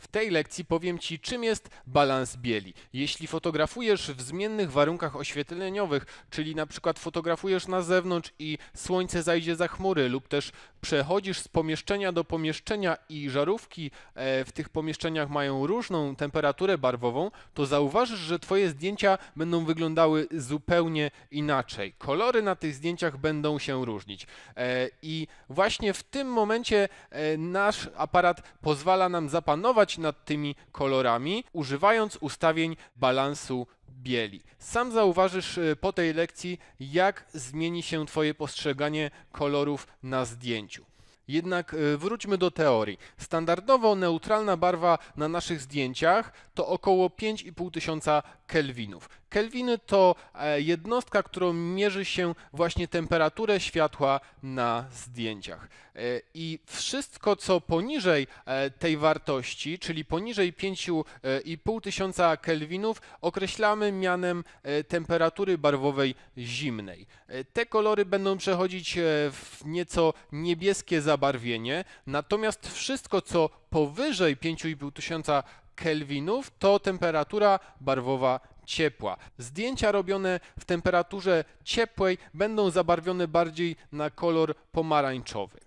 W tej lekcji powiem Ci, czym jest balans bieli. Jeśli fotografujesz w zmiennych warunkach oświetleniowych, czyli na przykład fotografujesz na zewnątrz i słońce zajdzie za chmury, lub też przechodzisz z pomieszczenia do pomieszczenia i żarówki e, w tych pomieszczeniach mają różną temperaturę barwową, to zauważysz, że Twoje zdjęcia będą wyglądały zupełnie inaczej. Kolory na tych zdjęciach będą się różnić. E, I właśnie w tym momencie e, nasz aparat pozwala nam zapanować nad tymi kolorami, używając ustawień balansu bieli. Sam zauważysz y, po tej lekcji, jak zmieni się Twoje postrzeganie kolorów na zdjęciu. Jednak y, wróćmy do teorii. Standardowo neutralna barwa na naszych zdjęciach to około 5500 kelwinów. Kelwiny to e, jednostka, którą mierzy się właśnie temperaturę światła na zdjęciach. E, I wszystko, co poniżej e, tej wartości, czyli poniżej 5,5 tysiąca kelwinów, określamy mianem temperatury barwowej zimnej. Te kolory będą przechodzić w nieco niebieskie zabarwienie, natomiast wszystko, co powyżej 5,5 tysiąca kelwinów, to temperatura barwowa ciepła. Zdjęcia robione w temperaturze ciepłej będą zabarwione bardziej na kolor pomarańczowy.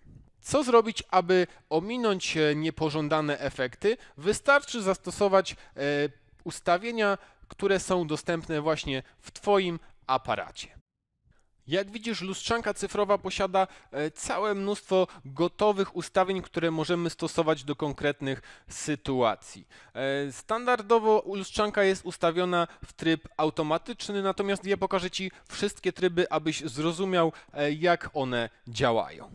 Co zrobić, aby ominąć e, niepożądane efekty? Wystarczy zastosować e, ustawienia, które są dostępne właśnie w Twoim aparacie. Jak widzisz, lustrzanka cyfrowa posiada e, całe mnóstwo gotowych ustawień, które możemy stosować do konkretnych sytuacji. E, standardowo lustrzanka jest ustawiona w tryb automatyczny, natomiast ja pokażę Ci wszystkie tryby, abyś zrozumiał, e, jak one działają.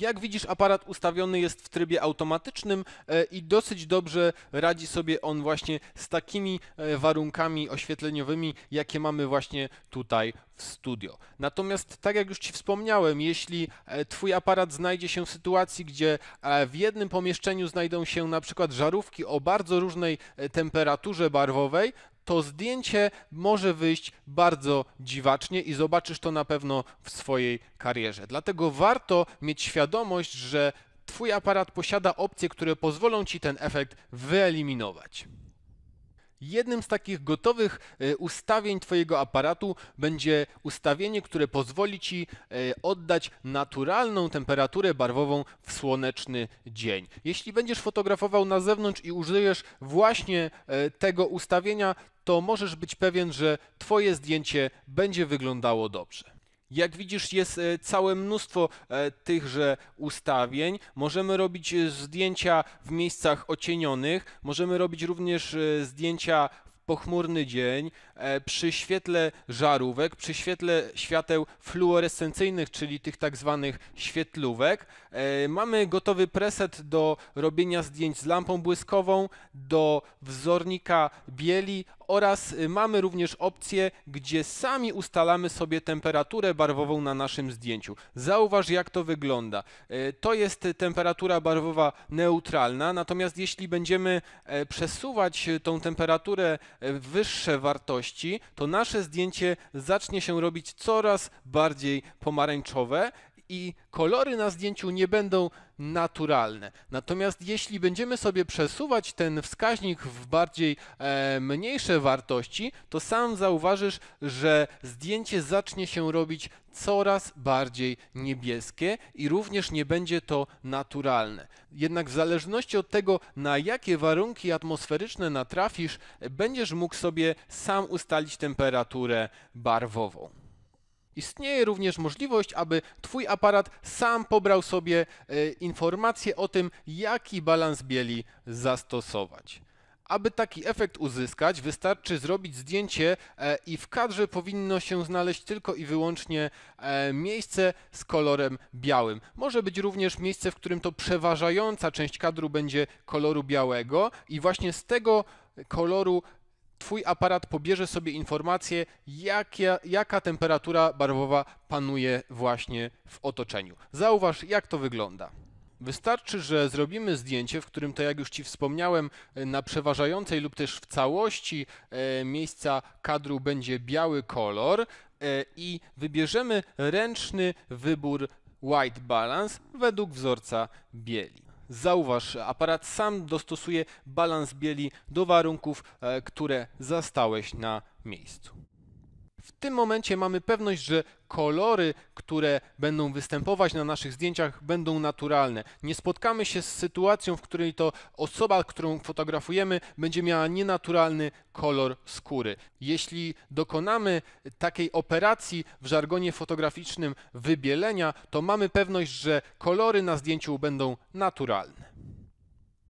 Jak widzisz, aparat ustawiony jest w trybie automatycznym e, i dosyć dobrze radzi sobie on właśnie z takimi e, warunkami oświetleniowymi, jakie mamy właśnie tutaj w studio. Natomiast, tak jak już Ci wspomniałem, jeśli e, Twój aparat znajdzie się w sytuacji, gdzie w jednym pomieszczeniu znajdą się na przykład żarówki o bardzo różnej temperaturze barwowej, to zdjęcie może wyjść bardzo dziwacznie i zobaczysz to na pewno w swojej karierze. Dlatego warto mieć świadomość, że Twój aparat posiada opcje, które pozwolą Ci ten efekt wyeliminować. Jednym z takich gotowych e, ustawień Twojego aparatu będzie ustawienie, które pozwoli Ci e, oddać naturalną temperaturę barwową w słoneczny dzień. Jeśli będziesz fotografował na zewnątrz i użyjesz właśnie e, tego ustawienia, to możesz być pewien, że Twoje zdjęcie będzie wyglądało dobrze. Jak widzisz, jest e, całe mnóstwo e, tychże ustawień. Możemy robić e, zdjęcia w miejscach ocienionych, możemy robić również zdjęcia w pochmurny dzień, przy świetle żarówek, przy świetle świateł fluorescencyjnych, czyli tych tak zwanych świetlówek. Mamy gotowy preset do robienia zdjęć z lampą błyskową, do wzornika bieli oraz y, mamy również opcję, gdzie sami ustalamy sobie temperaturę barwową na naszym zdjęciu. Zauważ jak to wygląda. Y, to jest temperatura barwowa neutralna, natomiast jeśli będziemy e, przesuwać y, tą temperaturę e, w wyższe wartości, to nasze zdjęcie zacznie się robić coraz bardziej pomarańczowe i kolory na zdjęciu nie będą naturalne. Natomiast jeśli będziemy sobie przesuwać ten wskaźnik w bardziej e, mniejsze wartości, to sam zauważysz, że zdjęcie zacznie się robić coraz bardziej niebieskie i również nie będzie to naturalne. Jednak w zależności od tego, na jakie warunki atmosferyczne natrafisz, będziesz mógł sobie sam ustalić temperaturę barwową. Istnieje również możliwość, aby Twój aparat sam pobrał sobie e, informacje o tym, jaki balans bieli zastosować. Aby taki efekt uzyskać, wystarczy zrobić zdjęcie e, i w kadrze powinno się znaleźć tylko i wyłącznie e, miejsce z kolorem białym. Może być również miejsce, w którym to przeważająca część kadru będzie koloru białego i właśnie z tego koloru Twój aparat pobierze sobie informację, jaka temperatura barwowa panuje właśnie w otoczeniu. Zauważ, jak to wygląda. Wystarczy, że zrobimy zdjęcie, w którym, to tak jak już Ci wspomniałem, e, na przeważającej lub też w całości e, miejsca kadru będzie biały kolor e, i wybierzemy ręczny wybór white balance według wzorca bieli. Zauważ, aparat sam dostosuje balans bieli do warunków, e, które zastałeś na miejscu. W tym momencie mamy pewność, że kolory, które będą występować na naszych zdjęciach, będą naturalne. Nie spotkamy się z sytuacją, w której to osoba, którą fotografujemy, będzie miała nienaturalny kolor skóry. Jeśli dokonamy takiej operacji w żargonie fotograficznym wybielenia, to mamy pewność, że kolory na zdjęciu będą naturalne.